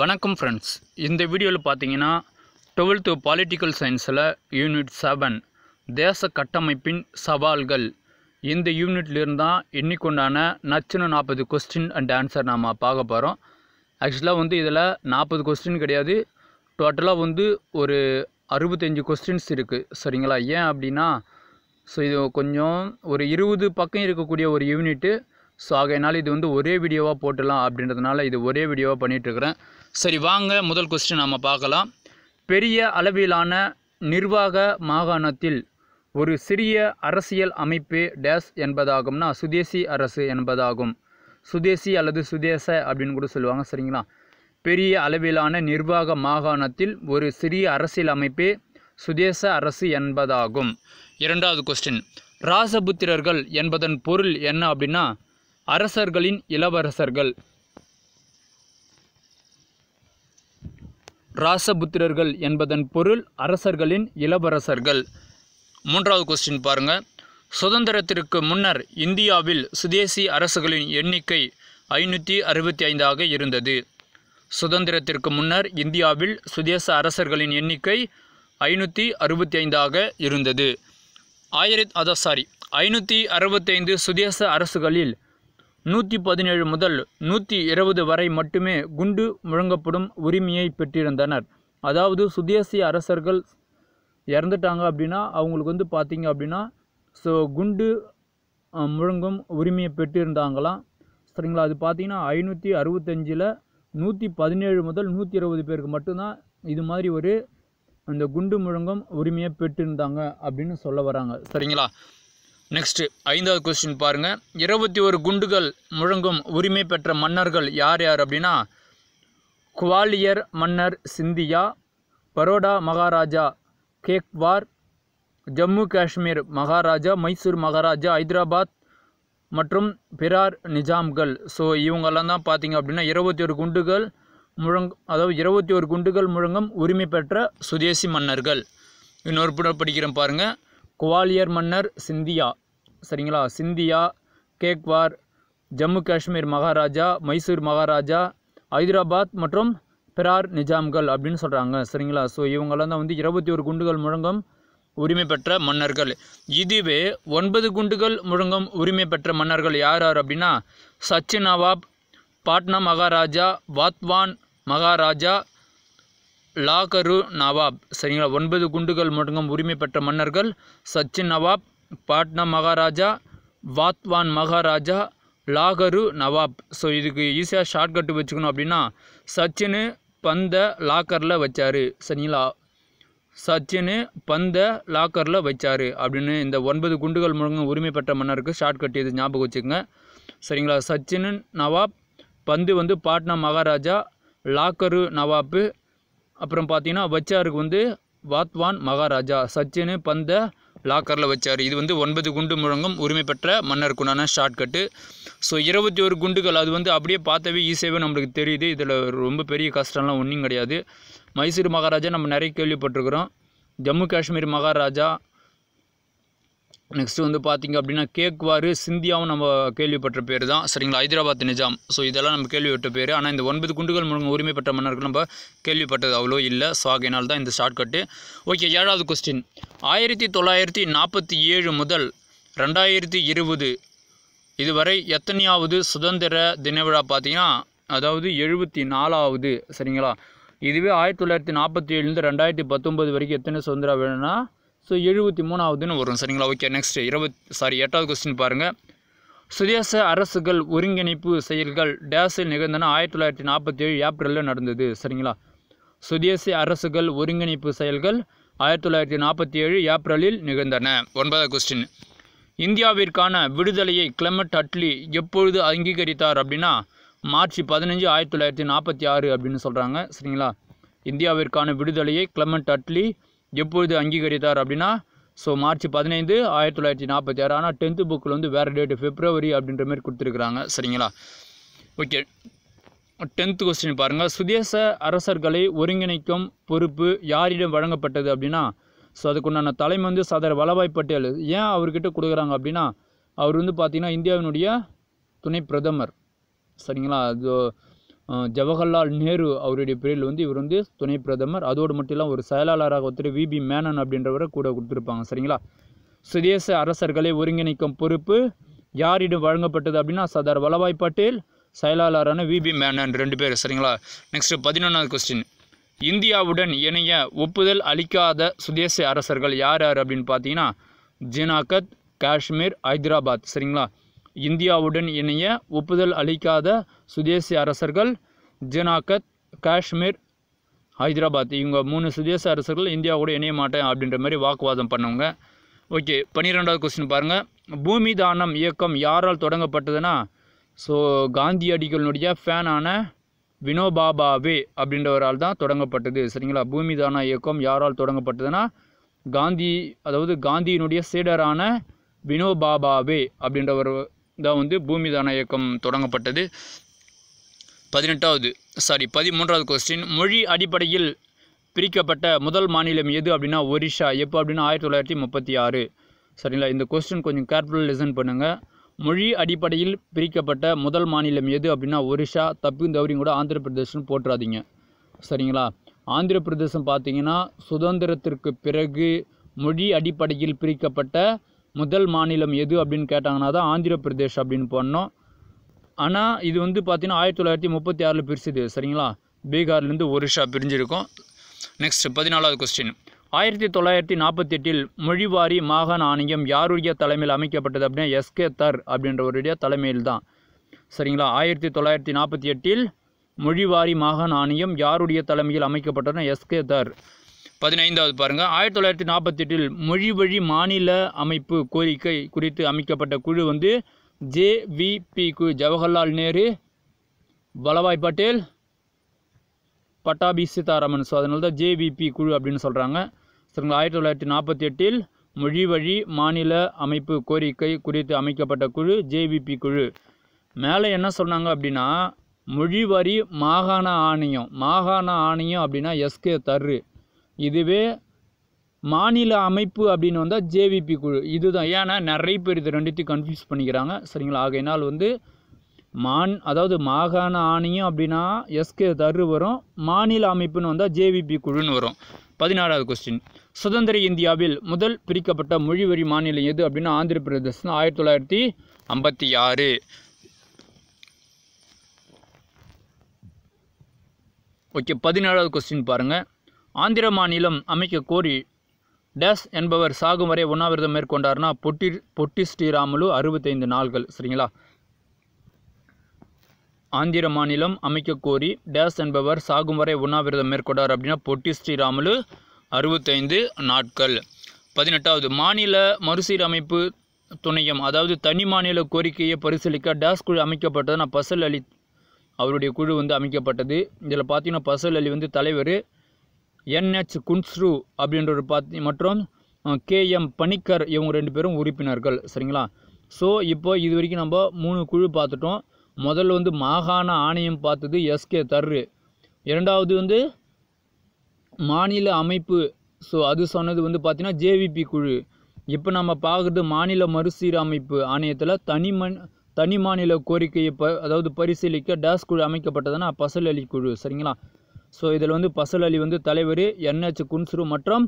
வணக்கம் ஃப்ரெண்ட்ஸ் இந்த வீடியோவில் பார்த்தீங்கன்னா டுவெல்த்து பாலிட்டிக்கல் சயின்ஸில் யூனிட் செவன் தேச கட்டமைப்பின் சவால்கள் இந்த யூனிட்லேருந்து தான் உண்டான நச்சுன நாற்பது கொஸ்டின் அண்ட் ஆன்சர் நாம் பார்க்க போகிறோம் ஆக்சுவலாக வந்து இதில் நாற்பது கொஸ்டின் கிடையாது டோட்டலாக வந்து ஒரு அறுபத்தஞ்சு கொஸ்டின்ஸ் இருக்குது சரிங்களா ஏன் அப்படின்னா ஸோ இது கொஞ்சம் ஒரு இருபது பக்கம் இருக்கக்கூடிய ஒரு யூனிட்டு ஸோ ஆகையினால் இது வந்து ஒரே வீடியோவாக போட்டுடலாம் அப்படின்றதுனால இது ஒரே வீடியோவாக பண்ணிகிட்ருக்குறேன் சரி வாங்க முதல் கொஸ்டின் நம்ம பார்க்கலாம் பெரிய அளவிலான நிர்வாக மாகாணத்தில் ஒரு சிறிய அரசியல் அமைப்பு டேஸ் என்பதாகும்னா சுதேசி அரசு என்பதாகும் சுதேசி அல்லது சுதேச அப்படின்னு கூட சொல்லுவாங்க சரிங்களா பெரிய அளவிலான நிர்வாக மாகாணத்தில் ஒரு சிறிய அரசியல் அமைப்பு சுதேச அரசு என்பதாகும் இரண்டாவது கொஸ்டின் ராசபுத்திரர்கள் என்பதன் பொருள் என்ன அப்படின்னா அரசர்களின் இளவரசர்கள் ராசபுத்திரர்கள் என்பதன் பொருள் அரசர்களின் இளவரசர்கள் மூன்றாவது கொஸ்டின் பாருங்கள் சுதந்திரத்திற்கு முன்னர் இந்தியாவில் சுதேசி அரசுகளின் எண்ணிக்கை ஐநூற்றி அறுபத்தி ஐந்தாக இருந்தது சுதந்திரத்திற்கு முன்னர் இந்தியாவில் சுதேச அரசர்களின் எண்ணிக்கை ஐநூற்றி அறுபத்தி ஐந்தாக இருந்தது ஆயிரத் அத சாரி ஐநூற்றி அறுபத்தைந்து சுதேச அரசுகளில் நூற்றி பதினேழு முதல் நூற்றி இருபது வரை மட்டுமே குண்டு முழங்கப்படும் உரிமையை பெற்றிருந்தனர் அதாவது சுதேசி அரசர்கள் இறந்துட்டாங்க அப்படின்னா அவங்களுக்கு வந்து பார்த்திங்க அப்படின்னா ஸோ குண்டு முழங்கும் உரிமையை பெற்றிருந்தாங்களாம் சரிங்களா அது பார்த்திங்கன்னா ஐநூற்றி அறுபத்தஞ்சில் நூற்றி பதினேழு முதல் நூற்றி இருபது பேருக்கு மட்டும்தான் இது மாதிரி ஒரு அந்த குண்டு முழங்கும் உரிமையை பெற்றிருந்தாங்க அப்படின்னு சொல்ல வராங்க சரிங்களா நெக்ஸ்ட்டு ஐந்தாவது கொஸ்டின் பாருங்கள் இருபத்தி ஒரு குண்டுகள் முழங்கும் உரிமை பெற்ற மன்னர்கள் யார் யார் அப்படின்னா குவாலியர் மன்னர் சிந்தியா பரோடா மகாராஜா கேக்வார் ஜம்மு காஷ்மீர் மகாராஜா மைசூர் மகாராஜா ஹைதராபாத் மற்றும் பிரார் நிஜாம்கள் ஸோ இவங்கெல்லாம் தான் பார்த்தீங்க அப்படின்னா இருபத்தி ஒரு குண்டுகள் முழங் அதாவது இருபத்தி ஒரு குண்டுகள் முழங்கும் உரிமை பெற்ற சுதேசி மன்னர்கள் இன்னொரு படிக்கிறேன் பாருங்கள் குவாலியர் மன்னர் சிந்தியா சரிங்களா சிந்தியா கேக்வார் ஜம்மு காஷ்மீர் மகாராஜா மைசூர் மகாராஜா ஹைதராபாத் மற்றும் பிரார் நிஜாம்கள் அப்படின்னு சொல்கிறாங்க சரிங்களா ஸோ இவங்கெல்லாம் தான் வந்து இருபத்தி ஒரு குண்டுகள் முழங்கும் உரிமை பெற்ற மன்னர்கள் இதுவே ஒன்பது குண்டுகள் முழங்கும் உரிமை பெற்ற மன்னர்கள் யார் யார் அப்படின்னா சச்சி நவாப் பாட்னா மகாராஜா வாத்வான் மகாராஜா லாகரு நவாப் சரிங்களா ஒன்பது குண்டுகள் முழங்கும் உரிமை பெற்ற மன்னர்கள் சச்சின் நவாப் பாட்னா மகாராஜா வாத்வான் மகாராஜா லாகரு நவாப் ஸோ இதுக்கு ஈஸியாக ஷார்ட்கட்டு வச்சுக்கணும் அப்படின்னா சச்சின் பந்த லாக்கரில் வச்சார் சரிங்களா சச்சின் பந்த லாக்கரில் வச்சார் அப்படின்னு இந்த ஒன்பது குண்டுகள் முழுங்க உரிமை பெற்ற மன்னருக்கு ஷார்ட்கட் இது ஞாபகம் வச்சுக்கோங்க சரிங்களா சச்சின் நவாப் பந்து வந்து பாட்னா மகாராஜா லாக்கரு நவாப்பு அப்புறம் பார்த்தீங்கன்னா வச்சாருக்கு வந்து வாத்வான் மகாராஜா சச்சின் பந்த லாக்கரில் வச்சார் இது வந்து ஒன்பது குண்டு முழங்கும் உரிமை பெற்ற மன்னர் குண்டான ஷார்ட்கட்டு ஸோ இருபத்தி ஒரு குண்டுகள் அது வந்து அப்படியே பார்த்தாவே ஈஸியாகவே நம்மளுக்கு தெரியுது இதில் ரொம்ப பெரிய கஷ்டம்லாம் ஒன்றும் கிடையாது மைசூர் மகாராஜா நம்ம நிறைய கேள்விப்பட்டிருக்கிறோம் ஜம்மு காஷ்மீர் மகாராஜா நெக்ஸ்ட்டு வந்து பார்த்திங்க அப்படின்னா வாரு சிந்தியாவும் நம்ம கேள்விப்பட்ட பேர் தான் சரிங்களா ஹைதராபாத் நிஜாம் ஸோ இதெல்லாம் நம்ம கேள்விப்பட்ட பேர் ஆனால் இந்த ஒன்பது குண்டுகள் மூலம் உரிமை பெற்ற மன்னர்கள் நம்ம கேள்விப்பட்டது அவ்வளோ இல்லை ஸோ ஆகையினால் தான் இந்த ஷார்ட்கட்டு ஓகே ஏழாவது கொஸ்டின் ஆயிரத்தி தொள்ளாயிரத்தி நாற்பத்தி ஏழு முதல் ரெண்டாயிரத்தி இருபது இதுவரை எத்தனையாவது சுதந்திர தின விழா பார்த்தீங்கன்னா அதாவது எழுபத்தி நாலாவது சரிங்களா இதுவே ஆயிரத்தி தொள்ளாயிரத்தி நாற்பத்தி ஏழுலேருந்து ரெண்டாயிரத்தி பத்தொம்பது வரைக்கும் எத்தனை சுதந்திர வேணும்னா ஸோ எழுபத்தி மூணாவதுன்னு வரும் சரிங்களா ஓகே நெக்ஸ்ட் இருபத்தி சாரி எட்டாவது கொஸ்டின் பாருங்கள் சுதேச அரசுகள் ஒருங்கிணைப்பு செயல்கள் டேஸில் நிகழ்ந்தன ஆயிரத்தி தொள்ளாயிரத்தி நாற்பத்தி ஏழு ஏப்ரலில் நடந்தது சரிங்களா சுதேச அரசுகள் ஒருங்கிணைப்பு செயல்கள் ஆயிரத்தி தொள்ளாயிரத்தி நாற்பத்தி ஏழு ஏப்ரலில் நிகழ்ந்தன ஒன்பதாவது கொஸ்டின் இந்தியாவிற்கான விடுதலையை கிளமட் அட்லி எப்பொழுது அங்கீகரித்தார் அப்படின்னா மார்ச் பதினஞ்சு ஆயிரத்தி தொள்ளாயிரத்தி நாற்பத்தி ஆறு அப்படின்னு சொல்கிறாங்க சரிங்களா இந்தியாவிற்கான விடுதலையை கிளமண்ட் அட்லி எப்பொழுது அங்கீகரித்தார் அப்படின்னா ஸோ மார்ச் பதினைந்து ஆயிரத்தி தொள்ளாயிரத்தி நாற்பத்தி ஆறு ஆனால் டென்த்து புக்கில் வந்து வேறு டேட்டு பிப்ரவரி அப்படின்ற மாதிரி கொடுத்துருக்குறாங்க சரிங்களா ஓகே டென்த்து கொஸ்டின் பாருங்கள் சுதேச அரசர்களை ஒருங்கிணைக்கும் பொறுப்பு யாரிடம் வழங்கப்பட்டது அப்படின்னா ஸோ அதுக்குண்டான தலைமை வந்து சதர் வல்லபாய் பட்டேல் ஏன் அவர்கிட்ட கொடுக்குறாங்க அப்படின்னா அவர் வந்து பார்த்திங்கன்னா இந்தியாவினுடைய துணை பிரதமர் சரிங்களா அது ஜவஹர்லால் நேரு அவருடைய பிரிவில் வந்து இவர் வந்து துணை பிரதமர் அதோடு மட்டும் இல்லாமல் ஒரு செயலாளராக ஒருத்தர் விபி மேனன் அப்படின்றவரை கூட கொடுத்துருப்பாங்க சரிங்களா சுதேச அரசர்களை ஒருங்கிணைக்கும் பொறுப்பு யாரிடம் வழங்கப்பட்டது அப்படின்னா சர்தார் வல்லபாய் பட்டேல் செயலாளரான விபி மேனன் ரெண்டு பேர் சரிங்களா நெக்ஸ்ட் பதினொன்றாவது கொஸ்டின் இந்தியாவுடன் இணைய ஒப்புதல் அளிக்காத சுதேச அரசர்கள் யார் யார் அப்படின்னு பார்த்தீங்கன்னா ஜினாகத் காஷ்மீர் ஹைதராபாத் சரிங்களா இந்தியாவுடன் இணைய ஒப்புதல் அளிக்காத சுதேசி அரசர்கள் ஜினாகத் காஷ்மீர் ஹைதராபாத் இவங்க மூணு சுதேச அரசர்கள் இந்தியாவோட இணைய மாட்டேன் அப்படின்ற மாதிரி வாக்குவாதம் பண்ணுவாங்க ஓகே பன்னிரெண்டாவது கொஸ்டின் பாருங்கள் பூமி தானம் இயக்கம் யாரால் தொடங்கப்பட்டதுன்னா ஸோ காந்தியடிகளினுடைய ஃபேனான வினோபாபாவே அப்படின்றவரால் தான் தொடங்கப்பட்டது சரிங்களா பூமி தான இயக்கம் யாரால் தொடங்கப்பட்டதுன்னா காந்தி அதாவது காந்தியினுடைய சீடரான வினோபாபாவே அப்படின்றவர் தான் வந்து பூமிதான இயக்கம் தொடங்கப்பட்டது பதினெட்டாவது சாரி பதிமூன்றாவது கொஸ்டின் மொழி அடிப்படையில் பிரிக்கப்பட்ட முதல் மாநிலம் எது அப்படின்னா ஒரிஷா எப்போ அப்படின்னா ஆயிரத்தி தொள்ளாயிரத்தி முப்பத்தி ஆறு சரிங்களா இந்த கொஸ்டின் கொஞ்சம் கேர்ஃபுல்லாக லெசன் பண்ணுங்கள் மொழி அடிப்படையில் பிரிக்கப்பட்ட முதல் மாநிலம் எது அப்படின்னா ஒரிஷா தப்பு தவறியும் கூட ஆந்திர பிரதேசம்னு போட்டுறாதீங்க சரிங்களா ஆந்திர பிரதேசம் பார்த்தீங்கன்னா சுதந்திரத்திற்கு பிறகு மொழி அடிப்படையில் பிரிக்கப்பட்ட முதல் மாநிலம் எது அப்படின்னு கேட்டாங்கன்னா தான் ஆந்திர பிரதேஷ் அப்படின்னு பண்ணோம் ஆனால் இது வந்து பார்த்திங்கன்னா ஆயிரத்தி தொள்ளாயிரத்தி முப்பத்தி ஆறில் பிரிச்சுது சரிங்களா பீகார்லேருந்து ஒரிஷா பிரிஞ்சிருக்கும் நெக்ஸ்ட் பதினாலாவது கொஸ்டின் ஆயிரத்தி தொள்ளாயிரத்தி நாற்பத்தெட்டில் மொழிவாரி மாகாண ஆணையம் யாருடைய தலைமையில் அமைக்கப்பட்டது அப்படின்னா எஸ்கே தர் அப்படின்றவருடைய தலைமையில் தான் சரிங்களா ஆயிரத்தி தொள்ளாயிரத்தி நாற்பத்தி எட்டில் மொழிவாரி மாகாண ஆணையம் யாருடைய தலைமையில் அமைக்கப்பட்டதுன்னா எஸ்கே தர் பதினைந்தாவது பாருங்கள் ஆயிரத்தி தொள்ளாயிரத்தி நாற்பத்தெட்டில் மொழி வழி மாநில அமைப்பு கோரிக்கை குறித்து அமைக்கப்பட்ட குழு வந்து கு ஜவஹர்லால் நேரு வல்லபாய் பட்டேல் பட்டாபி சீதாராமன் ஸோ அதனால தான் ஜேவிபி குழு அப்படின்னு சொல்கிறாங்க சரிங்களா ஆயிரத்தி தொள்ளாயிரத்தி நாற்பத்தி எட்டில் மொழி வழி மாநில அமைப்பு கோரிக்கை குறித்து அமைக்கப்பட்ட குழு ஜேவிபி குழு மேலே என்ன சொன்னாங்க அப்படின்னா மொழி வரி மாகாண ஆணையம் மாகாண ஆணையம் அப்படின்னா எஸ்கே தரு இதுவே மாநில அமைப்பு அப்படின்னு வந்தால் ஜேவிபி குழு இதுதான் ஏன்னா நிறைய பேர் இது ரெண்டுத்தையும் கன்ஃபியூஸ் பண்ணிக்கிறாங்க சரிங்களா ஆகையினால் வந்து மான் அதாவது மாகாண ஆணையம் அப்படின்னா எஸ்கே தரு வரும் மாநில அமைப்புன்னு வந்தால் ஜேவிபி குழுன்னு வரும் பதினாறாவது கொஸ்டின் சுதந்திர இந்தியாவில் முதல் பிரிக்கப்பட்ட மொழிவரி மாநிலம் எது அப்படின்னா ஆந்திர பிரதேஷ் ஆயிரத்தி தொள்ளாயிரத்தி ஐம்பத்தி ஆறு ஓகே பதினேழாவது கொஸ்டின் பாருங்கள் ஆந்திர மாநிலம் அமைக்க கோரி டேஸ் என்பவர் சாகும் வரை உண்ணாவிரதம் மேற்கொண்டார்னா பொட்டி பொட்டி ஸ்ரீராமுலு அறுபத்தைந்து நாள்கள் சரிங்களா ஆந்திர மாநிலம் அமைக்க கோரி டேஸ் என்பவர் சாகும் வரை உண்ணாவிரதம் மேற்கொண்டார் அப்படின்னா பொட்டி ஸ்ரீராமுலு அறுபத்தைந்து நாட்கள் பதினெட்டாவது மாநில மறுசீரமைப்பு துணையம் அதாவது தனி மாநில கோரிக்கையை பரிசீலிக்க டேஸ் குழு அமைக்கப்பட்டதுன்னா பசல் அலி அவருடைய குழு வந்து அமைக்கப்பட்டது இதில் பார்த்தீங்கன்னா பசல் அலி வந்து தலைவர் என்ஹெச் குன்ஸ்ரு அப்படின்றவர் பார்த்து மற்றும் கே எம் பணிக்கர் இவங்க ரெண்டு பேரும் உறுப்பினர்கள் சரிங்களா ஸோ இப்போ இது வரைக்கும் நம்ம மூணு குழு பார்த்துட்டோம் முதல்ல வந்து மாகாண ஆணையம் பார்த்தது எஸ்கே தர்ரு இரண்டாவது வந்து மாநில அமைப்பு ஸோ அது சொன்னது வந்து பார்த்திங்கன்னா ஜேவிபி குழு இப்போ நம்ம பார்க்குறது மாநில மறுசீரமைப்பு ஆணையத்தில் தனிமன் தனி மாநில கோரிக்கையை ப அதாவது பரிசீலிக்க டேஸ் குழு அமைக்கப்பட்டதுன்னா பசல் அலி குழு சரிங்களா ஸோ இதில் வந்து பசல் அலி வந்து தலைவர் என்ஹெச் குன்சுரு மற்றும்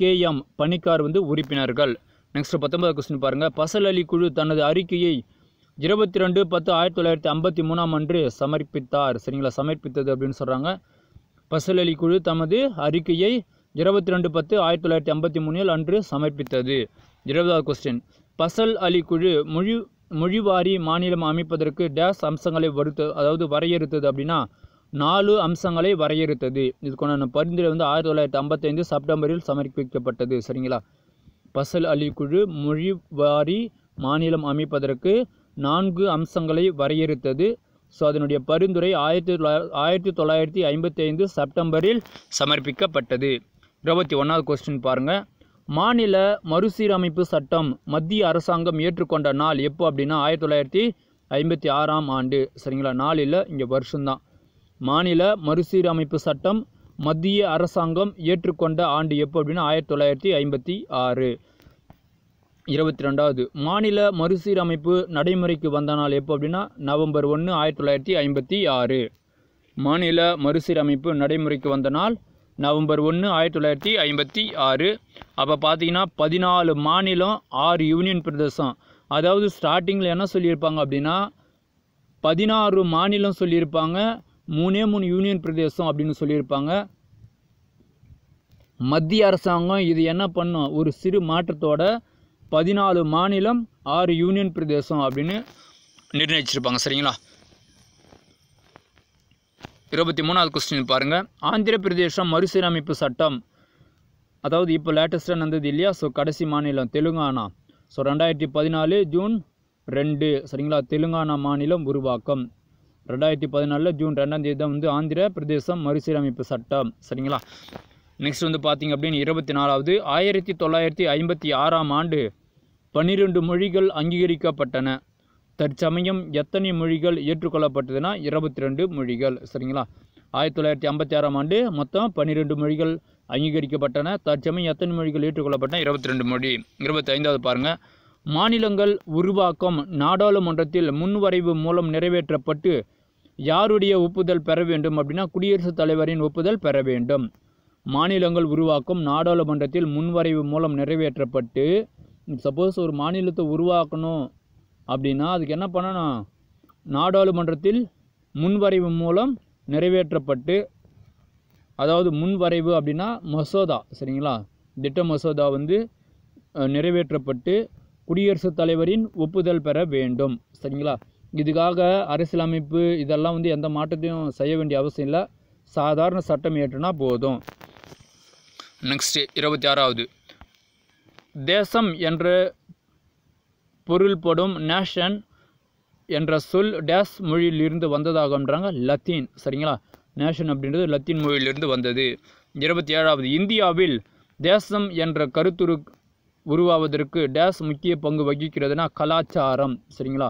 கேஎம் பணிக்கார் வந்து உறுப்பினர்கள் நெக்ஸ்ட் பத்தொன்பதாவது கொஸ்டின் பாருங்கள் பசல் அலி குழு தனது அறிக்கையை இருபத்தி ரெண்டு பத்து ஆயிரத்தி தொள்ளாயிரத்தி ஐம்பத்தி மூணாம் அன்று சமர்ப்பித்தார் சரிங்களா சமர்ப்பித்தது அப்படின்னு சொல்கிறாங்க பசல் அலி குழு தமது அறிக்கையை இருபத்தி ரெண்டு பத்து ஆயிரத்தி தொள்ளாயிரத்தி ஐம்பத்தி மூணில் அன்று சமர்ப்பித்தது இருபதாவது கொஸ்டின் பசல் அலி குழு மொழி மொழிவாரி மாநிலம் அமைப்பதற்கு டேஸ் அம்சங்களை வருத்த அதாவது வரையறுத்தது அப்படின்னா நாலு அம்சங்களை வரையறுத்தது இதுக்கான பரிந்துரை வந்து ஆயிரத்தி தொள்ளாயிரத்தி ஐம்பத்தைந்து செப்டம்பரில் சமர்ப்பிக்கப்பட்டது சரிங்களா பசல் அலி குழு மொழி வாரி மாநிலம் அமைப்பதற்கு நான்கு அம்சங்களை வரையறுத்தது ஸோ அதனுடைய பரிந்துரை ஆயிரத்தி ஆயிரத்தி தொள்ளாயிரத்தி ஐம்பத்தி ஐந்து செப்டம்பரில் சமர்ப்பிக்கப்பட்டது இருபத்தி ஒன்றாவது கொஸ்டின் பாருங்கள் மாநில மறுசீரமைப்பு சட்டம் மத்திய அரசாங்கம் ஏற்றுக்கொண்ட நாள் எப்போ அப்படின்னா ஆயிரத்தி தொள்ளாயிரத்தி ஐம்பத்தி ஆறாம் ஆண்டு சரிங்களா நாள் இல்லை இங்கே வருஷம்தான் மாநில மறுசீரமைப்பு சட்டம் மத்திய அரசாங்கம் ஏற்றுக்கொண்ட ஆண்டு எப்போ அப்படின்னா ஆயிரத்தி தொள்ளாயிரத்தி ஐம்பத்தி ஆறு இருபத்தி ரெண்டாவது மாநில மறுசீரமைப்பு நடைமுறைக்கு வந்த நாள் எப்போ அப்படின்னா நவம்பர் ஒன்று ஆயிரத்தி தொள்ளாயிரத்தி ஐம்பத்தி ஆறு மாநில மறுசீரமைப்பு நடைமுறைக்கு வந்த நாள் நவம்பர் ஒன்று ஆயிரத்தி தொள்ளாயிரத்தி ஐம்பத்தி ஆறு அப்போ பார்த்தீங்கன்னா பதினாலு மாநிலம் ஆறு யூனியன் பிரதேசம் அதாவது ஸ்டார்டிங்கில் என்ன சொல்லியிருப்பாங்க அப்படின்னா பதினாறு மாநிலம் சொல்லியிருப்பாங்க மூணே மூணு யூனியன் பிரதேசம் அப்படின்னு சொல்லியிருப்பாங்க மத்திய அரசாங்கம் இது என்ன பண்ணும் ஒரு சிறு மாற்றத்தோட பதினாலு மாநிலம் ஆறு யூனியன் பிரதேசம் அப்படின்னு நிர்ணயிச்சிருப்பாங்க சரிங்களா இருபத்தி மூணாவது கொஸ்டின் பாருங்கள் ஆந்திர பிரதேசம் மறுசீரமைப்பு சட்டம் அதாவது இப்போ லேட்டஸ்ட்டாக நடந்தது இல்லையா ஸோ கடைசி மாநிலம் தெலுங்கானா ஸோ ரெண்டாயிரத்தி பதினாலு ஜூன் ரெண்டு சரிங்களா தெலுங்கானா மாநிலம் உருவாக்கம் ரெண்டாயிரத்தி பதினாலில் ஜூன் ரெண்டாம் தேதி தான் வந்து ஆந்திர பிரதேசம் மறுசீரமைப்பு சட்டம் சரிங்களா நெக்ஸ்ட் வந்து பார்த்திங்க அப்படின்னு இருபத்தி நாலாவது ஆயிரத்தி தொள்ளாயிரத்தி ஐம்பத்தி ஆறாம் ஆண்டு பன்னிரெண்டு மொழிகள் அங்கீகரிக்கப்பட்டன தற்சமயம் எத்தனை மொழிகள் ஏற்றுக்கொள்ளப்பட்டதுன்னா இருபத்தி ரெண்டு மொழிகள் சரிங்களா ஆயிரத்தி தொள்ளாயிரத்தி ஐம்பத்தி ஆறாம் ஆண்டு மொத்தம் பன்னிரெண்டு மொழிகள் அங்கீகரிக்கப்பட்டன தற்சமயம் எத்தனை மொழிகள் ஏற்றுக்கொள்ளப்பட்டன இருபத்தி ரெண்டு மொழி இருபத்தி ஐந்தாவது பாருங்கள் மாநிலங்கள் உருவாக்கம் நாடாளுமன்றத்தில் முன்வரைவு மூலம் நிறைவேற்றப்பட்டு யாருடைய ஒப்புதல் பெற வேண்டும் அப்படின்னா குடியரசுத் தலைவரின் ஒப்புதல் பெற வேண்டும் மாநிலங்கள் உருவாக்கும் நாடாளுமன்றத்தில் முன்வரைவு மூலம் நிறைவேற்றப்பட்டு சப்போஸ் ஒரு மாநிலத்தை உருவாக்கணும் அப்படின்னா அதுக்கு என்ன பண்ணணும் நாடாளுமன்றத்தில் முன்வரைவு மூலம் நிறைவேற்றப்பட்டு அதாவது முன்வரைவு அப்படின்னா மசோதா சரிங்களா திட்ட மசோதா வந்து நிறைவேற்றப்பட்டு குடியரசுத் தலைவரின் ஒப்புதல் பெற வேண்டும் சரிங்களா இதுக்காக அரசியலமைப்பு இதெல்லாம் வந்து எந்த மாற்றத்தையும் செய்ய வேண்டிய அவசியம் இல்லை சாதாரண சட்டம் ஏற்றுனா போதும் நெக்ஸ்ட்டு இருபத்தி ஆறாவது தேசம் என்று பொருள்படும் நேஷன் என்ற சொல் டேஸ் மொழியிலிருந்து வந்ததாகன்றாங்க லத்தீன் சரிங்களா நேஷன் அப்படின்றது லத்தீன் மொழியிலிருந்து வந்தது இருபத்தி ஏழாவது இந்தியாவில் தேசம் என்ற கருத்துரு உருவாவதற்கு டேஸ் முக்கிய பங்கு வகிக்கிறதுனா கலாச்சாரம் சரிங்களா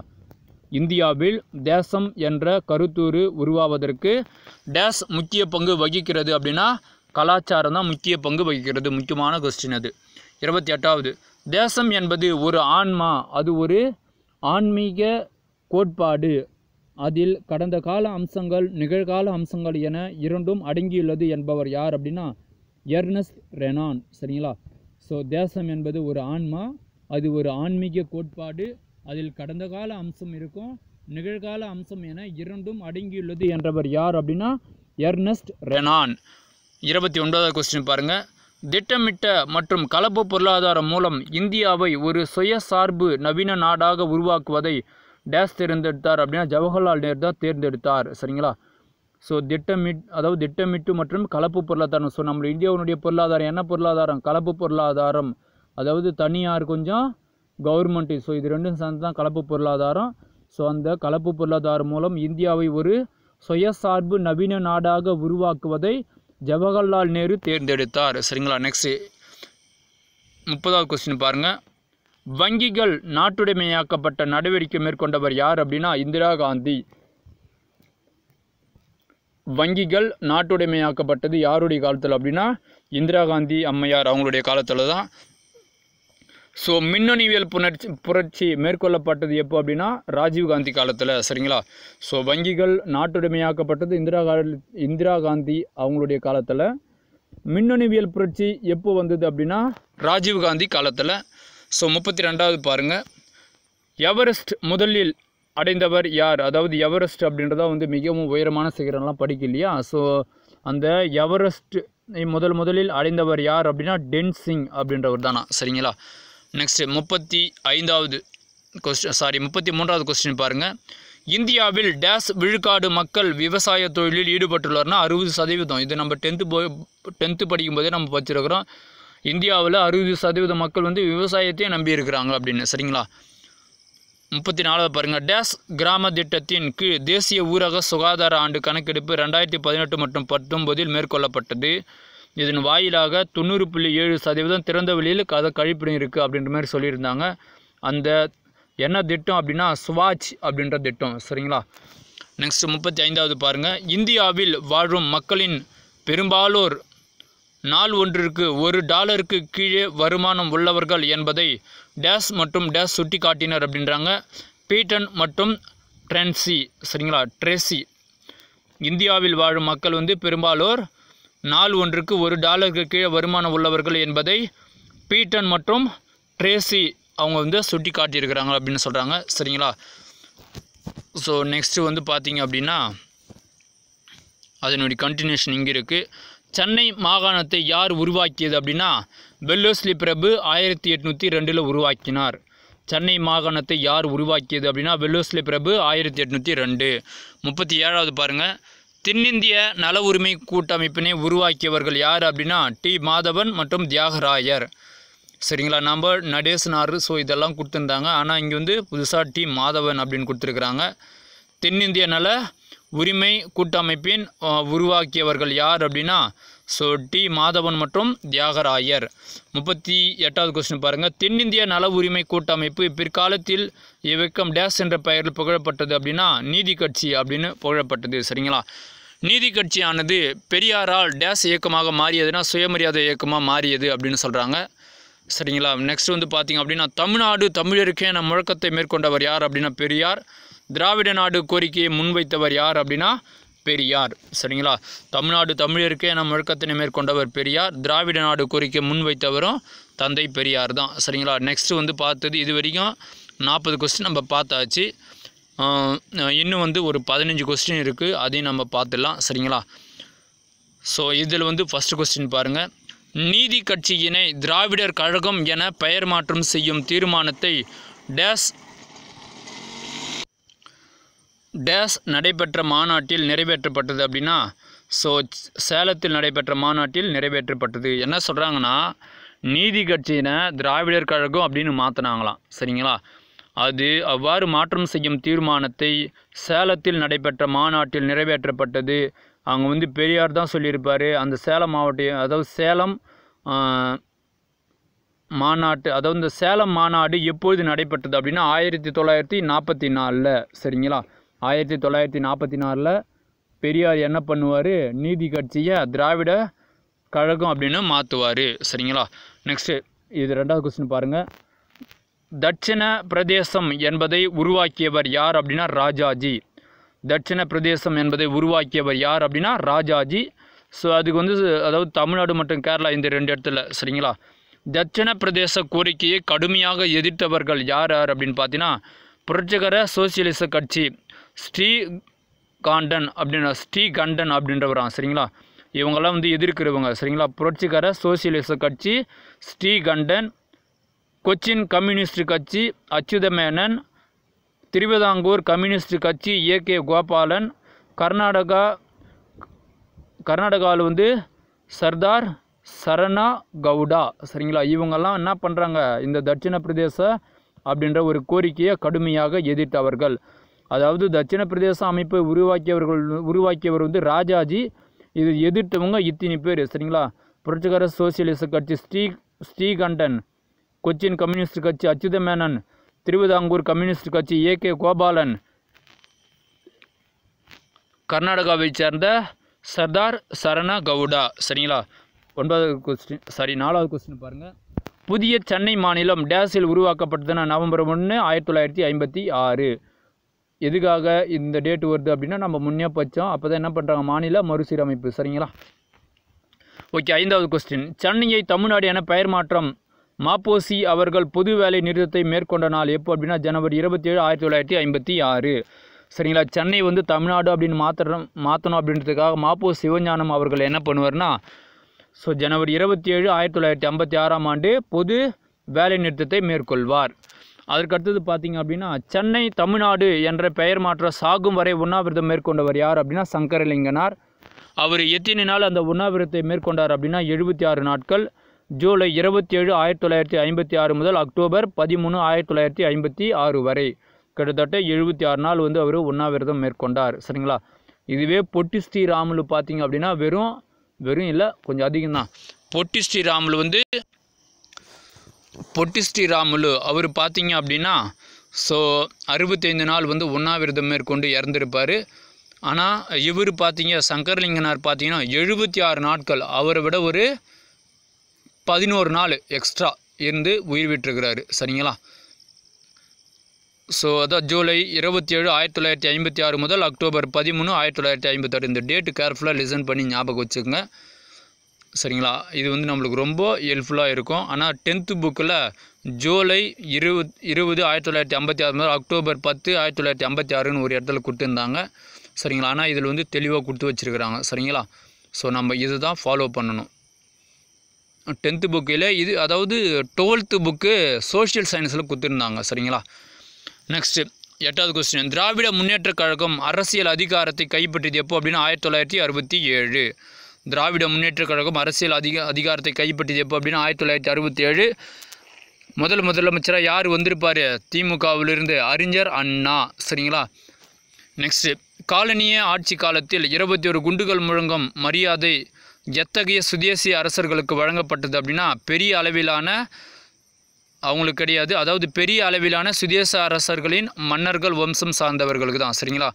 இந்தியாவில் தேசம் என்ற கருத்தூறு உருவாவதற்கு டேஸ் முக்கிய பங்கு வகிக்கிறது அப்படின்னா கலாச்சாரம் தான் முக்கிய பங்கு வகிக்கிறது முக்கியமான கொஸ்டின் அது இருபத்தி எட்டாவது தேசம் என்பது ஒரு ஆன்மா அது ஒரு ஆன்மீக கோட்பாடு அதில் கடந்த கால அம்சங்கள் நிகழ்கால அம்சங்கள் என இரண்டும் அடங்கியுள்ளது என்பவர் யார் அப்படின்னா எர்னஸ் ரெனான் சரிங்களா ஸோ தேசம் என்பது ஒரு ஆன்மா அது ஒரு ஆன்மீக கோட்பாடு அதில் கடந்த கால அம்சம் இருக்கும் நிகழ்கால அம்சம் என இரண்டும் அடங்கியுள்ளது என்றவர் யார் அப்படின்னா எர்னஸ்ட் ரெனான் இருபத்தி ஒன்பதாவது கொஸ்டின் பாருங்கள் திட்டமிட்ட மற்றும் கலப்பு பொருளாதாரம் மூலம் இந்தியாவை ஒரு சுயசார்பு நவீன நாடாக உருவாக்குவதை டேஸ் தேர்ந்தெடுத்தார் அப்படின்னா ஜவஹர்லால் நேரு தான் தேர்ந்தெடுத்தார் சரிங்களா ஸோ திட்டமிட் அதாவது திட்டமிட்டு மற்றும் கலப்பு பொருளாதாரம் ஸோ நம்ம இந்தியாவுடைய பொருளாதாரம் என்ன பொருளாதாரம் கலப்பு பொருளாதாரம் அதாவது தனியார் கொஞ்சம் கவர்மெண்ட்டு ஸோ இது ரெண்டும் சேர்ந்து தான் கலப்பு பொருளாதாரம் ஸோ அந்த கலப்பு பொருளாதாரம் மூலம் இந்தியாவை ஒரு சுயசார்பு நவீன நாடாக உருவாக்குவதை ஜவஹர்லால் நேரு தேர்ந்தெடுத்தார் சரிங்களா நெக்ஸ்ட்டு முப்பதாவது கொஸ்டின் பாருங்கள் வங்கிகள் நாட்டுடைமையாக்கப்பட்ட நடவடிக்கை மேற்கொண்டவர் யார் அப்படின்னா இந்திரா காந்தி வங்கிகள் நாட்டுடைமையாக்கப்பட்டது யாருடைய காலத்தில் அப்படின்னா இந்திரா காந்தி அம்மையார் அவங்களுடைய காலத்தில் தான் ஸோ மின்னணுவியல் புணர்ச்சி புரட்சி மேற்கொள்ளப்பட்டது எப்போ அப்படின்னா ராஜீவ்காந்தி காலத்தில் சரிங்களா ஸோ வங்கிகள் நாட்டுடைமையாக்கப்பட்டது இந்திரா கால இந்திரா காந்தி அவங்களுடைய காலத்தில் மின்னணுவியல் புரட்சி எப்போ வந்தது அப்படின்னா ராஜீவ்காந்தி காலத்தில் ஸோ முப்பத்தி ரெண்டாவது பாருங்கள் எவரெஸ்ட் முதலில் அடைந்தவர் யார் அதாவது எவரெஸ்ட் அப்படின்றதா வந்து மிகவும் உயரமான சிகரம்லாம் படிக்கலையா ஸோ அந்த எவரெஸ்ட் முதல் முதலில் அடைந்தவர் யார் அப்படின்னா டென்சிங் அப்படின்றவர் தானா சரிங்களா நெக்ஸ்ட்டு முப்பத்தி ஐந்தாவது கொஸ்டின் சாரி முப்பத்தி மூன்றாவது கொஸ்டின் பாருங்கள் இந்தியாவில் டேஸ் விழுக்காடு மக்கள் விவசாய தொழிலில் ஈடுபட்டுள்ளார்னா அறுபது சதவீதம் இது நம்ம டென்த்து போய் டென்த்து படிக்கும்போதே நம்ம வச்சுருக்கிறோம் இந்தியாவில் அறுபது சதவீத மக்கள் வந்து விவசாயத்தையே நம்பி இருக்கிறாங்க அப்படின்னு சரிங்களா முப்பத்தி நாலாவது பாருங்கள் டேஸ் கிராம திட்டத்தின் கீழ் தேசிய ஊரக சுகாதார ஆண்டு கணக்கெடுப்பு ரெண்டாயிரத்தி பதினெட்டு மற்றும் பத்தொன்பதில் மேற்கொள்ளப்பட்டது இதன் வாயிலாக தொண்ணூறு புள்ளி ஏழு சதவீதம் திறந்த வெளியில் கதை கழிப்பிடம் இருக்குது அப்படின்ற மாதிரி சொல்லியிருந்தாங்க அந்த என்ன திட்டம் அப்படின்னா சுவாஜ் அப்படின்ற திட்டம் சரிங்களா நெக்ஸ்ட் முப்பத்தி ஐந்தாவது பாருங்கள் இந்தியாவில் வாழும் மக்களின் பெரும்பாலோர் நாள் ஒன்றிற்கு ஒரு டாலருக்கு கீழே வருமானம் உள்ளவர்கள் என்பதை டேஸ் மற்றும் டேஸ் சுட்டி காட்டினர் அப்படின்றாங்க பீட்டன் மற்றும் ட்ரென்சி சரிங்களா ட்ரெசி இந்தியாவில் வாழும் மக்கள் வந்து பெரும்பாலோர் நாள் ஒன்றுக்கு ஒரு டாலருக்கு கீழே வருமானம் உள்ளவர்கள் என்பதை பீட்டன் மற்றும் ட்ரேசி அவங்க வந்து சுட்டி காட்டியிருக்கிறாங்க அப்படின்னு சொல்கிறாங்க சரிங்களா ஸோ நெக்ஸ்ட்டு வந்து பார்த்திங்க அப்படின்னா அதனுடைய கண்டினியூஷன் இங்கே இருக்குது சென்னை மாகாணத்தை யார் உருவாக்கியது அப்படின்னா வெல்லோஸ்லி பிரபு ஆயிரத்தி எட்நூற்றி ரெண்டில் உருவாக்கினார் சென்னை மாகாணத்தை யார் உருவாக்கியது அப்படின்னா வெல்லோஸ்லி பிரபு ஆயிரத்தி எட்நூற்றி ரெண்டு முப்பத்தி ஏழாவது பாருங்கள் தென்னிந்திய நல உரிமை கூட்டமைப்பினை உருவாக்கியவர்கள் யார் அப்படின்னா டி மாதவன் மற்றும் தியாகராயர் சரிங்களா நம்ம நடேசனார் ஸோ இதெல்லாம் கொடுத்துருந்தாங்க ஆனால் இங்கே வந்து புதுசாக டி மாதவன் அப்படின்னு கொடுத்துருக்குறாங்க தென்னிந்திய நல உரிமை கூட்டமைப்பின் உருவாக்கியவர்கள் யார் அப்படின்னா ஸோ டி மாதவன் மற்றும் தியாகராயர் முப்பத்தி எட்டாவது கொஸ்டின் பாருங்கள் தென்னிந்திய நல உரிமை கூட்டமைப்பு பிற்காலத்தில் இயக்கம் டேஸ் என்ற பெயரில் புகழப்பட்டது அப்படின்னா நீதி கட்சி அப்படின்னு புகழப்பட்டது சரிங்களா நீதி கட்சியானது பெரியாரால் டேஸ் இயக்கமாக மாறியதுன்னா சுயமரியாதை இயக்கமாக மாறியது அப்படின்னு சொல்கிறாங்க சரிங்களா நெக்ஸ்ட் வந்து பார்த்திங்க அப்படின்னா தமிழ்நாடு தமிழருக்கே என முழக்கத்தை மேற்கொண்டவர் யார் அப்படின்னா பெரியார் திராவிட நாடு கோரிக்கையை முன்வைத்தவர் யார் அப்படின்னா பெரியார் சரிங்களா தமிழ்நாடு தமிழருக்கே என முழக்கத்தினை மேற்கொண்டவர் பெரியார் திராவிட நாடு கோரிக்கை முன்வைத்தவரும் தந்தை பெரியார் தான் சரிங்களா நெக்ஸ்ட் வந்து பார்த்தது இது வரைக்கும் நாற்பது கொஸ்டின் நம்ம பார்த்தாச்சு இன்னும் வந்து ஒரு பதினஞ்சு கொஸ்டின் இருக்குது அதையும் நம்ம பார்த்துடலாம் சரிங்களா ஸோ இதில் வந்து ஃபஸ்ட்டு கொஸ்டின் பாருங்கள் நீதி கட்சியினை திராவிடர் கழகம் என பெயர் மாற்றம் செய்யும் தீர்மானத்தை டேஸ் டேஸ் நடைபெற்ற மாநாட்டில் நிறைவேற்றப்பட்டது அப்படின்னா ஸோ சேலத்தில் நடைபெற்ற மாநாட்டில் நிறைவேற்றப்பட்டது என்ன சொல்கிறாங்கன்னா நீதி கட்சியினை திராவிடர் கழகம் அப்படின்னு மாற்றினாங்களாம் சரிங்களா அது அவ்வாறு மாற்றம் செய்யும் தீர்மானத்தை சேலத்தில் நடைபெற்ற மாநாட்டில் நிறைவேற்றப்பட்டது அவங்க வந்து பெரியார் தான் சொல்லியிருப்பார் அந்த சேலம் மாவட்டம் அதாவது சேலம் மாநாட்டு அதாவது இந்த சேலம் மாநாடு எப்பொழுது நடைபெற்றது அப்படின்னா ஆயிரத்தி தொள்ளாயிரத்தி நாற்பத்தி நாலில் சரிங்களா ஆயிரத்தி தொள்ளாயிரத்தி நாற்பத்தி நாலில் பெரியார் என்ன பண்ணுவார் நீதி கட்சியை திராவிட கழகம் அப்படின்னு மாற்றுவார் சரிங்களா நெக்ஸ்ட்டு இது ரெண்டாவது கொஸ்டின் பாருங்கள் தட்சிண பிரதேசம் என்பதை உருவாக்கியவர் யார் அப்படின்னா ராஜாஜி தட்சிண பிரதேசம் என்பதை உருவாக்கியவர் யார் அப்படின்னா ராஜாஜி ஸோ அதுக்கு வந்து அதாவது தமிழ்நாடு மற்றும் கேரளா இந்த ரெண்டு இடத்துல சரிங்களா தட்சிண பிரதேச கோரிக்கையை கடுமையாக எதிர்த்தவர்கள் யார் யார் அப்படின்னு பார்த்தீங்கன்னா புரட்சிகர சோசியலிச கட்சி ஸ்ரீ காண்டன் அப்படின்ற ஸ்ரீ கண்டன் அப்படின்றவரான் சரிங்களா இவங்கெல்லாம் வந்து எதிர்க்கிறவங்க சரிங்களா புரட்சிகர சோசியலிச கட்சி ஸ்ரீகண்டன் கொச்சின் கம்யூனிஸ்ட் கட்சி அச்சுதமேனன் திருவிதாங்கூர் கம்யூனிஸ்ட் கட்சி ஏ கே கோபாலன் கர்நாடகா கர்நாடகாவில் வந்து சர்தார் சரணா கவுடா சரிங்களா இவங்கெல்லாம் என்ன பண்ணுறாங்க இந்த தட்சிண பிரதேச அப்படின்ற ஒரு கோரிக்கையை கடுமையாக எதிர்த்தவர்கள் அதாவது தட்சிண பிரதேச அமைப்பை உருவாக்கியவர்கள் உருவாக்கியவர் வந்து ராஜாஜி இது எதிர்த்தவங்க இத்தினி பேர் சரிங்களா புரட்சிகர சோசியலிச கட்சி ஸ்ரீ ஸ்ரீகண்டன் கொச்சின் கம்யூனிஸ்ட் கட்சி அச்சுதமேனன் திருவிதாங்கூர் கம்யூனிஸ்ட் கட்சி ஏ கே கோபாலன் கர்நாடகாவை சேர்ந்த சர்தார் சரண கவுடா சரிங்களா ஒன்பதாவது கொஸ்டின் சாரி நாலாவது கொஸ்டின் பாருங்கள் புதிய சென்னை மாநிலம் டேஸில் உருவாக்கப்பட்டதுன்னா நவம்பர் ஒன்று ஆயிரத்தி தொள்ளாயிரத்தி ஐம்பத்தி ஆறு எதுக்காக இந்த டேட் வருது அப்படின்னா நம்ம முன்னே பச்சோம் அப்போ தான் என்ன பண்ணுறாங்க மாநில மறுசீரமைப்பு சரிங்களா ஓகே ஐந்தாவது கொஸ்டின் சென்னையை தமிழ்நாடு என பெயர் மாற்றம் மாப்போசி அவர்கள் பொது வேலை நிறுத்தத்தை மேற்கொண்ட நாள் எப்போ அப்படின்னா ஜனவரி இருபத்தி ஏழு ஆயிரத்தி தொள்ளாயிரத்தி ஐம்பத்தி ஆறு சரிங்களா சென்னை வந்து தமிழ்நாடு அப்படின்னு மாற்றணும் மாற்றணும் அப்படின்றதுக்காக மாப்போ சிவஞானம் அவர்கள் என்ன பண்ணுவார்னா ஸோ ஜனவரி இருபத்தி ஏழு ஆயிரத்தி தொள்ளாயிரத்தி ஐம்பத்தி ஆறாம் ஆண்டு பொது வேலை நிறுத்தத்தை மேற்கொள்வார் அதற்கடுத்தது பார்த்தீங்க அப்படின்னா சென்னை தமிழ்நாடு என்ற பெயர் மாற்ற சாகும் வரை உண்ணாவிரதம் மேற்கொண்டவர் யார் அப்படின்னா சங்கரலிங்கனார் அவர் எத்தனை நாள் அந்த உண்ணாவிரதத்தை மேற்கொண்டார் அப்படின்னா எழுபத்தி ஆறு நாட்கள் ஜூலை இருபத்தி ஏழு ஆயிரத்தி தொள்ளாயிரத்தி ஐம்பத்தி ஆறு முதல் அக்டோபர் பதிமூணு ஆயிரத்தி தொள்ளாயிரத்தி ஐம்பத்தி ஆறு வரை கிட்டத்தட்ட எழுபத்தி ஆறு நாள் வந்து அவர் உண்ணாவிரதம் மேற்கொண்டார் சரிங்களா இதுவே பொட்டி ஸ்ரீராமுலு பார்த்தீங்க அப்படின்னா வெறும் வெறும் இல்லை கொஞ்சம் அதிகம்தான் பொட்டி ஸ்ரீராமுலு வந்து பொட்டி ஸ்ரீராமுலு அவர் பார்த்தீங்க அப்படின்னா ஸோ அறுபத்தைந்து நாள் வந்து உண்ணாவிரதம் மேற்கொண்டு இறந்துருப்பார் ஆனால் இவர் பார்த்தீங்க சங்கர்லிங்கனார் பார்த்தீங்கன்னா எழுபத்தி ஆறு நாட்கள் அவரை விட ஒரு பதினோரு நாள் எக்ஸ்ட்ரா இருந்து உயிர் விட்டுருக்கிறாரு சரிங்களா ஸோ அதான் ஜூலை இருபத்தி ஏழு ஆயிரத்தி தொள்ளாயிரத்தி ஐம்பத்தி ஆறு முதல் அக்டோபர் பதிமூணு ஆயிரத்தி தொள்ளாயிரத்தி ஐம்பத்தாறு இந்த டேட்டு கேர்ஃபுல்லாக லிசன் பண்ணி ஞாபகம் வச்சுக்கோங்க சரிங்களா இது வந்து நம்மளுக்கு ரொம்ப ஹெல்ப்ஃபுல்லாக இருக்கும் ஆனால் டென்த்து புக்கில் ஜூலை இருபது இருபது ஆயிரத்தி தொள்ளாயிரத்தி ஐம்பத்தி ஆறு முதல் அக்டோபர் பத்து ஆயிரத்தி தொள்ளாயிரத்தி ஐம்பத்தி ஆறுன்னு ஒரு இடத்துல கொடுத்துருந்தாங்க சரிங்களா ஆனால் இதில் வந்து தெளிவாக கொடுத்து வச்சுருக்குறாங்க சரிங்களா ஸோ நம்ம இது தான் ஃபாலோ பண்ணணும் டென்த்து புக்கில் இது அதாவது டுவெல்த்து புக்கு சோஷியல் சயின்ஸில் கொடுத்துருந்தாங்க சரிங்களா நெக்ஸ்ட்டு எட்டாவது கொஸ்டின் திராவிட முன்னேற்ற கழகம் அரசியல் அதிகாரத்தை கைப்பற்றியது எப்போ அப்படின்னு ஆயிரத்தி தொள்ளாயிரத்தி அறுபத்தி ஏழு திராவிட முன்னேற்ற கழகம் அரசியல் அதிக அதிகாரத்தை கைப்பற்றியது எப்போ அப்படின்னு ஆயிரத்தி தொள்ளாயிரத்தி அறுபத்தி ஏழு முதல் முதலமைச்சராக யார் வந்திருப்பார் திமுகவிலிருந்து அறிஞர் அண்ணா சரிங்களா நெக்ஸ்ட்டு காலனிய ஆட்சி காலத்தில் இருபத்தி ஒரு குண்டுகள் முழங்கும் மரியாதை எத்தகைய சுதேசி அரசர்களுக்கு வழங்கப்பட்டது அப்படின்னா பெரிய அளவிலான அவங்களுக்கு கிடையாது அதாவது பெரிய அளவிலான சுதேச அரசர்களின் மன்னர்கள் வம்சம் சார்ந்தவர்களுக்கு தான் சரிங்களா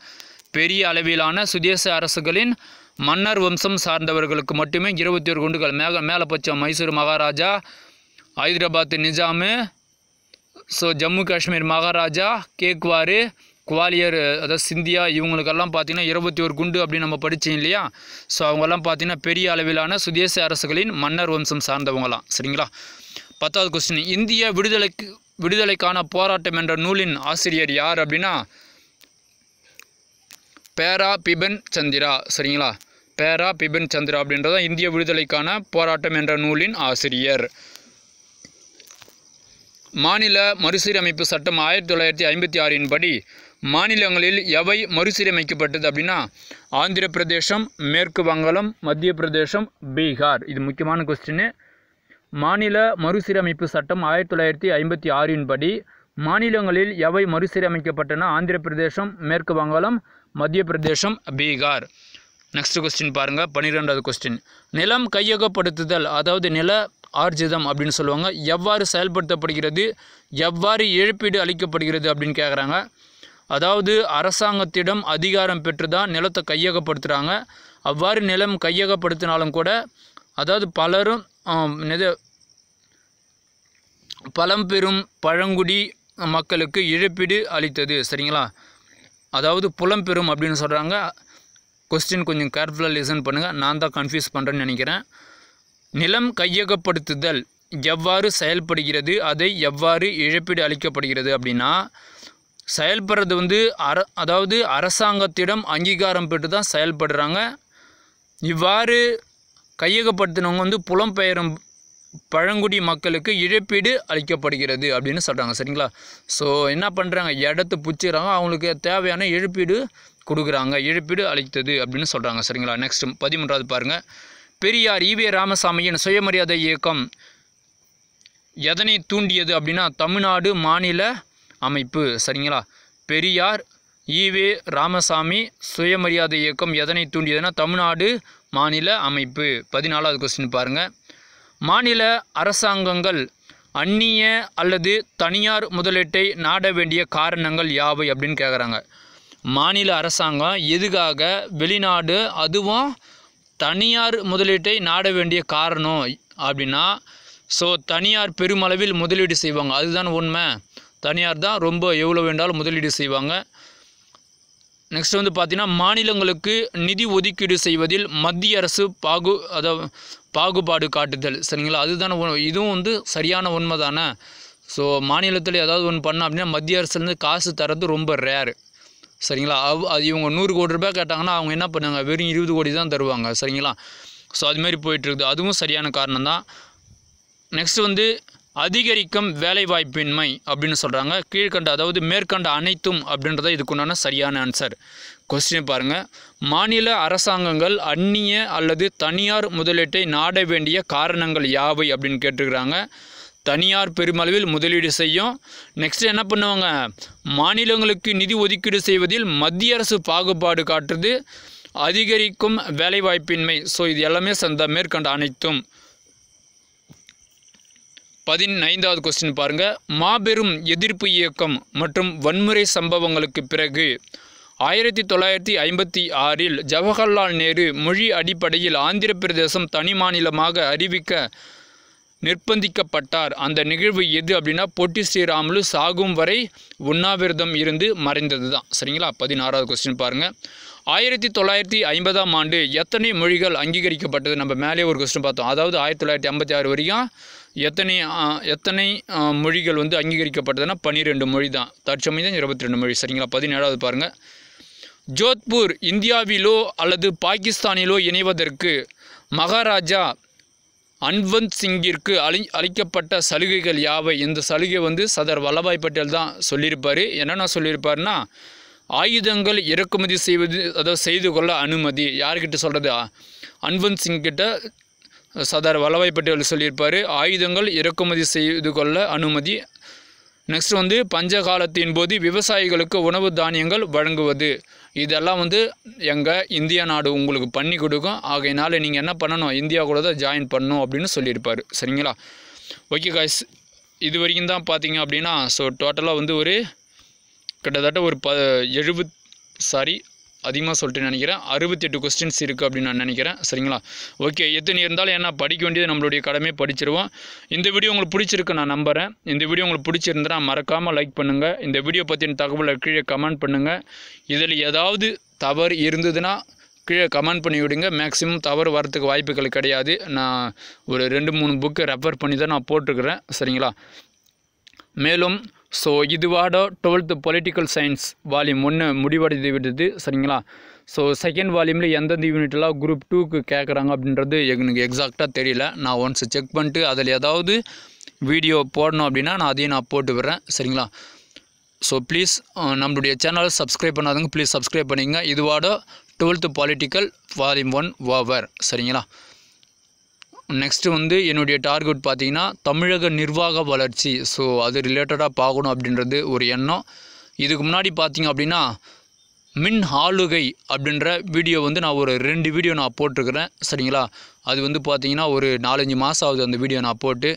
பெரிய அளவிலான சுதேச அரசுகளின் மன்னர் வம்சம் சார்ந்தவர்களுக்கு மட்டுமே இருபத்தி ஒரு குண்டுகள் மேக மேலபட்சம் மைசூர் மகாராஜா ஹைதராபாத் நிஜாமு ஸோ ஜம்மு காஷ்மீர் மகாராஜா கேக்வாரு குவாலியர் அதாவது சிந்தியா இவங்களுக்கெல்லாம் பார்த்திங்கன்னா இருபத்தி ஒரு குண்டு அப்படின்னு நம்ம படித்தோம் இல்லையா ஸோ அவங்கெல்லாம் பார்த்தீங்கன்னா பெரிய அளவிலான சுதேச அரசுகளின் மன்னர் வம்சம் சார்ந்தவங்களாம் சரிங்களா பத்தாவது கொஸ்டின் இந்திய விடுதலைக்கு விடுதலைக்கான போராட்டம் என்ற நூலின் ஆசிரியர் யார் அப்படின்னா பேரா பிபன் சந்திரா சரிங்களா பேரா பிபன் சந்திரா அப்படின்றது இந்திய விடுதலைக்கான போராட்டம் என்ற நூலின் ஆசிரியர் மாநில மறுசீரமைப்பு சட்டம் ஆயிரத்தி தொள்ளாயிரத்தி ஐம்பத்தி ஆறின் படி மாநிலங்களில் எவை மறுசீரமைக்கப்பட்டது அப்படின்னா ஆந்திர பிரதேசம் மேற்கு வங்காளம் மத்திய பிரதேசம் பீகார் இது முக்கியமான கொஸ்டின்னு மாநில மறுசீரமைப்பு சட்டம் ஆயிரத்தி தொள்ளாயிரத்தி ஐம்பத்தி ஆறின் படி மாநிலங்களில் எவை மறுசீரமைக்கப்பட்டன ஆந்திர பிரதேசம் மேற்கு வங்காளம் மத்திய பிரதேசம் பீகார் நெக்ஸ்ட் கொஸ்டின் பாருங்கள் பன்னிரெண்டாவது கொஸ்டின் நிலம் கையகப்படுத்துதல் அதாவது நில ஆர்ஜிதம் அப்படின்னு சொல்லுவாங்க எவ்வாறு செயல்படுத்தப்படுகிறது எவ்வாறு இழப்பீடு அளிக்கப்படுகிறது அப்படின்னு கேட்குறாங்க அதாவது அரசாங்கத்திடம் அதிகாரம் பெற்று தான் நிலத்தை கையகப்படுத்துகிறாங்க அவ்வாறு நிலம் கையகப்படுத்தினாலும் கூட அதாவது பலரும் இது பழம்பெரும் பழங்குடி மக்களுக்கு இழப்பீடு அளித்தது சரிங்களா அதாவது புலம்பெரும் அப்படின்னு சொல்கிறாங்க கொஸ்டின் கொஞ்சம் கேர்ஃபுல்லாக லிசன் பண்ணுங்கள் நான் தான் கன்ஃபியூஸ் பண்ணுறேன்னு நினைக்கிறேன் நிலம் கையகப்படுத்துதல் எவ்வாறு செயல்படுகிறது அதை எவ்வாறு இழப்பீடு அளிக்கப்படுகிறது அப்படின்னா செயல்படுறது வந்து அர அதாவது அரசாங்கத்திடம் அங்கீகாரம் பெற்று தான் செயல்படுறாங்க இவ்வாறு கையகப்படுத்தினவங்க வந்து புலம்பெயரும் பழங்குடி மக்களுக்கு இழப்பீடு அளிக்கப்படுகிறது அப்படின்னு சொல்கிறாங்க சரிங்களா ஸோ என்ன பண்ணுறாங்க இடத்து பிடிச்சிக்கிறாங்க அவங்களுக்கு தேவையான இழப்பீடு கொடுக்குறாங்க இழப்பீடு அளித்தது அப்படின்னு சொல்கிறாங்க சரிங்களா நெக்ஸ்ட் பதிமூன்றாவது பாருங்கள் பெரியார் ஈவே ராமசாமியின் சுயமரியாதை இயக்கம் எதனை தூண்டியது அப்படின்னா தமிழ்நாடு மாநில அமைப்பு சரிங்களா பெரியார் ஈவே ராமசாமி சுயமரியாதை இயக்கம் எதனை தூண்டியதுன்னா தமிழ்நாடு மாநில அமைப்பு பதினாலாவது கொஸ்டின் பாருங்கள் மாநில அரசாங்கங்கள் அந்நிய அல்லது தனியார் முதலீட்டை நாட வேண்டிய காரணங்கள் யாவை அப்படின்னு கேட்குறாங்க மாநில அரசாங்கம் எதுக்காக வெளிநாடு அதுவும் தனியார் முதலீட்டை நாட வேண்டிய காரணம் அப்படின்னா ஸோ தனியார் பெருமளவில் முதலீடு செய்வாங்க அதுதான் உண்மை தனியார் தான் ரொம்ப எவ்வளோ வேண்டாலும் முதலீடு செய்வாங்க நெக்ஸ்ட் வந்து பார்த்திங்கன்னா மாநிலங்களுக்கு நிதி ஒதுக்கீடு செய்வதில் மத்திய அரசு பாகு அதை பாகுபாடு காட்டுதல் சரிங்களா அதுதானே இதுவும் வந்து சரியான உண்மை தானே ஸோ மாநிலத்தில் ஏதாவது ஒன்று பண்ணால் அப்படின்னா மத்திய அரசுலேருந்து காசு தரது ரொம்ப ரேரு சரிங்களா அவ் அது இவங்க நூறு கோடி ரூபாய் கேட்டாங்கன்னா அவங்க என்ன பண்ணுவாங்க வெறும் இருபது கோடி தான் தருவாங்க சரிங்களா ஸோ அதுமாரி போயிட்டுருக்குது அதுவும் சரியான காரணம் தான் நெக்ஸ்ட் வந்து அதிகரிக்கும் வேலைவாய்ப்பின்மை அப்படின்னு சொல்கிறாங்க கீழ்கண்ட அதாவது மேற்கண்ட அனைத்தும் அப்படின்றத இதுக்குண்டான சரியான ஆன்சர் கொஸ்டின் பாருங்கள் மாநில அரசாங்கங்கள் அந்நிய அல்லது தனியார் முதலீட்டை நாட வேண்டிய காரணங்கள் யாவை அப்படின்னு கேட்டிருக்கிறாங்க தனியார் பெருமளவில் முதலீடு செய்யும் நெக்ஸ்ட் என்ன பண்ணுவாங்க மாநிலங்களுக்கு நிதி ஒதுக்கீடு செய்வதில் மத்திய அரசு பாகுபாடு காட்டுறது அதிகரிக்கும் வேலைவாய்ப்பின்மை ஸோ இது எல்லாமே சந்த மேற்கண்ட அனைத்தும் பதினைந்தாவது கொஸ்டின் பாருங்கள் மாபெரும் எதிர்ப்பு இயக்கம் மற்றும் வன்முறை சம்பவங்களுக்கு பிறகு ஆயிரத்தி தொள்ளாயிரத்தி ஐம்பத்தி ஆறில் ஜவஹர்லால் நேரு மொழி அடிப்படையில் ஆந்திர பிரதேசம் தனி மாநிலமாக அறிவிக்க நிர்பந்திக்கப்பட்டார் அந்த நிகழ்வு எது அப்படின்னா பொட்டி ஸ்ரீராமுலு சாகும் வரை உண்ணாவிரதம் இருந்து மறைந்தது தான் சரிங்களா பதினாறாவது கொஸ்டின் பாருங்கள் ஆயிரத்தி தொள்ளாயிரத்தி ஐம்பதாம் ஆண்டு எத்தனை மொழிகள் அங்கீகரிக்கப்பட்டது நம்ம மேலே ஒரு கொஸ்டின் பார்த்தோம் அதாவது ஆயிரத்தி தொள்ளாயிரத்தி ஐம்பத்தி ஆறு வரைக்கும் எத்தனை எத்தனை மொழிகள் வந்து அங்கீகரிக்கப்பட்டதுன்னா பன்னிரெண்டு மொழி தான் தற்சமயம் இருபத்தி ரெண்டு மொழி சரிங்களா பதினேழாவது பாருங்கள் ஜோத்பூர் இந்தியாவிலோ அல்லது பாகிஸ்தானிலோ இணைவதற்கு மகாராஜா அன்வந்த் சிங்கிற்கு அளி அளிக்கப்பட்ட சலுகைகள் யாவை இந்த சலுகை வந்து சதர் வல்லபாய் பட்டேல் தான் சொல்லியிருப்பார் என்னென்ன சொல்லியிருப்பார்னா ஆயுதங்கள் இறக்குமதி செய்வது அதாவது செய்து கொள்ள அனுமதி யார்கிட்ட சொல்கிறது அன்வந்த் சிங் கிட்ட சர்தார் வல்லபாய் பட்டேல் சொல்லியிருப்பார் ஆயுதங்கள் இறக்குமதி செய்து கொள்ள அனுமதி நெக்ஸ்ட் வந்து பஞ்ச காலத்தின் போது விவசாயிகளுக்கு உணவு தானியங்கள் வழங்குவது இதெல்லாம் வந்து எங்கள் இந்தியா நாடு உங்களுக்கு பண்ணி கொடுக்கும் ஆகையினால நீங்கள் என்ன பண்ணணும் இந்தியா கூட தான் ஜாயின் பண்ணணும் அப்படின்னு சொல்லியிருப்பார் சரிங்களா ஓகே காய்ஸ் இது வரைக்கும் தான் பார்த்தீங்க அப்படின்னா ஸோ டோட்டலாக வந்து ஒரு கிட்டத்தட்ட ஒரு ப எழுபத் சாரி அதிகமாக சொல்லிட்டு நினைக்கிறேன் அறுபத்தெட்டு கொஸ்டின்ஸ் இருக்குது அப்படின்னு நான் நினைக்கிறேன் சரிங்களா ஓகே எத்தனை இருந்தாலும் ஏன்னா படிக்க வேண்டியது நம்மளுடைய கடமையை படிச்சிருவோம் இந்த வீடியோ உங்களுக்கு பிடிச்சிருக்கு நான் நம்புகிறேன் இந்த வீடியோ உங்களுக்கு பிடிச்சிருந்தால் மறக்காமல் லைக் பண்ணுங்கள் இந்த வீடியோ பற்றின தகவலை கீழே கமெண்ட் பண்ணுங்கள் இதில் ஏதாவது தவறு இருந்ததுன்னா கீழே கமெண்ட் பண்ணி விடுங்க மேக்ஸிமம் தவறு வரத்துக்கு வாய்ப்புகள் கிடையாது நான் ஒரு ரெண்டு மூணு புக்கு ரெஃபர் பண்ணி தான் நான் போட்டிருக்கிறேன் சரிங்களா மேலும் ஸோ இதுவாட டுவெல்த்து பொலிட்டிக்கல் சயின்ஸ் வால்யூம் ஒன்று முடிவடைந்து விடுது சரிங்களா ஸோ செகண்ட் வால்யூமில் எந்தெந்த யூனிட்லாம் குரூப் டூக்கு கேட்குறாங்க அப்படின்றது எனக்கு எக்ஸாக்டாக தெரியல நான் ஒன்ஸ் செக் பண்ணிட்டு அதில் ஏதாவது வீடியோ போடணும் அப்படின்னா நான் அதையும் நான் போட்டு விடுறேன் சரிங்களா ஸோ ப்ளீஸ் நம்மளுடைய சேனலை சப்ஸ்கிரைப் பண்ணாதவங்க ப்ளீஸ் சப்ஸ்கிரைப் பண்ணிங்க இதுவாட twelfth political volume one over சரிங்களா நெக்ஸ்ட்டு வந்து என்னுடைய டார்கெட் பார்த்திங்கன்னா தமிழக நிர்வாக வளர்ச்சி ஸோ அது ரிலேட்டடாக பார்க்கணும் அப்படின்றது ஒரு எண்ணம் இதுக்கு முன்னாடி பார்த்திங்க அப்படின்னா மின் ஆளுகை அப்படின்ற வீடியோ வந்து நான் ஒரு ரெண்டு வீடியோ நான் போட்டிருக்கிறேன் சரிங்களா அது வந்து பார்த்திங்கன்னா ஒரு நாலஞ்சு மாதம் ஆகுது அந்த வீடியோ நான் போட்டு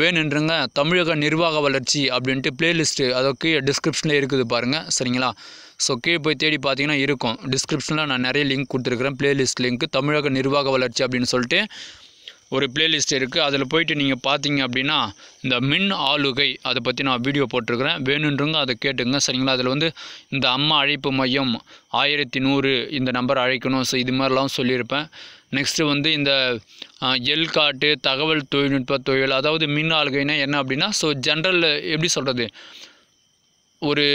வேணுன்றங்க தமிழக நிர்வாக வளர்ச்சி அப்படின்ட்டு பிளேலிஸ்ட்டு அதற்கு டிஸ்கிரிப்ஷனில் இருக்குது பாருங்கள் சரிங்களா ஸோ கீழே போய் தேடி பார்த்தீங்கன்னா இருக்கும் டிஸ்கிரிப்ஷனில் நான் நிறைய லிங்க் கொடுத்துருக்குறேன் பிளேலிஸ்ட் லிங்க் தமிழக நிர்வாக வளர்ச்சி அப்படின்னு சொல்லிட்டு ஒரு பிளேலிஸ்ட் இருக்குது அதில் போயிட்டு நீங்கள் பார்த்தீங்க அப்படின்னா இந்த மின் ஆளுகை அதை பற்றி நான் வீடியோ போட்டிருக்கிறேன் வேணுன்றவங்க அதை கேட்டுங்க சரிங்களா அதில் வந்து இந்த அம்மா அழைப்பு மையம் ஆயிரத்தி நூறு இந்த நம்பர் அழைக்கணும் ஸோ இது மாதிரிலாம் சொல்லியிருப்பேன் நெக்ஸ்ட்டு வந்து இந்த எல்காட்டு தகவல் தொழில்நுட்ப தொழில் அதாவது மின் ஆளுகைனா என்ன அப்படின்னா ஸோ ஜென்ரல் எப்படி சொல்கிறது ஒரு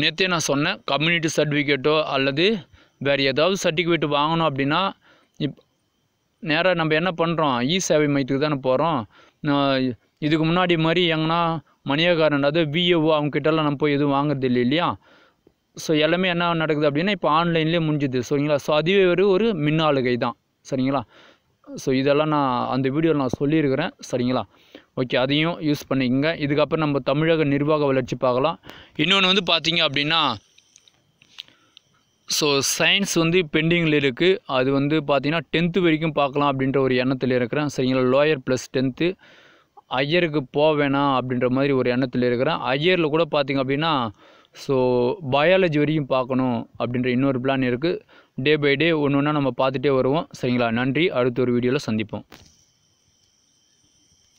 நேற்றே நான் சொன்னேன் கம்யூனிட்டி சர்டிஃபிகேட்டோ அல்லது வேறு ஏதாவது சர்டிஃபிகேட் வாங்கணும் அப்படின்னா இப் நேராக நம்ம என்ன பண்ணுறோம் இ சேவை மையத்துக்கு தானே போகிறோம் இதுக்கு முன்னாடி மாதிரி எங்கன்னா மணியகாரன் அதாவது பிஏஓ அவங்கக்கிட்டலாம் நம்ம போய் எதுவும் வாங்குறது இல்லை இல்லையா ஸோ எல்லாமே என்ன நடக்குது அப்படின்னா இப்போ ஆன்லைன்லேயே முடிஞ்சுது சரிங்களா ஸோ அதுவே ஒரு ஒரு மின்னாளுகை தான் சரிங்களா ஸோ இதெல்லாம் நான் அந்த வீடியோவில் நான் சொல்லியிருக்கிறேன் சரிங்களா ஓகே அதையும் யூஸ் பண்ணிக்கோங்க இதுக்கப்புறம் நம்ம தமிழக நிர்வாக வளர்ச்சி பார்க்கலாம் இன்னொன்று வந்து பார்த்திங்க அப்படின்னா ஸோ சயின்ஸ் வந்து பெண்டிங்கில் இருக்குது அது வந்து பார்த்திங்கன்னா டென்த்து வரைக்கும் பார்க்கலாம் அப்படின்ற ஒரு எண்ணத்தில் இருக்கிறேன் சரிங்களா லோயர் ப்ளஸ் டென்த்து ஐயருக்கு போக வேணாம் அப்படின்ற மாதிரி ஒரு எண்ணத்தில் இருக்கிறேன் ஐயரில் கூட பார்த்திங்க அப்படின்னா ஸோ பயாலஜி வரைக்கும் பார்க்கணும் அப்படின்ற இன்னொரு பிளான் இருக்குது டே பை டே ஒன்று ஒன்றா நம்ம பார்த்துட்டே வருவோம் சரிங்களா நன்றி அடுத்த ஒரு வீடியோவில் சந்திப்போம்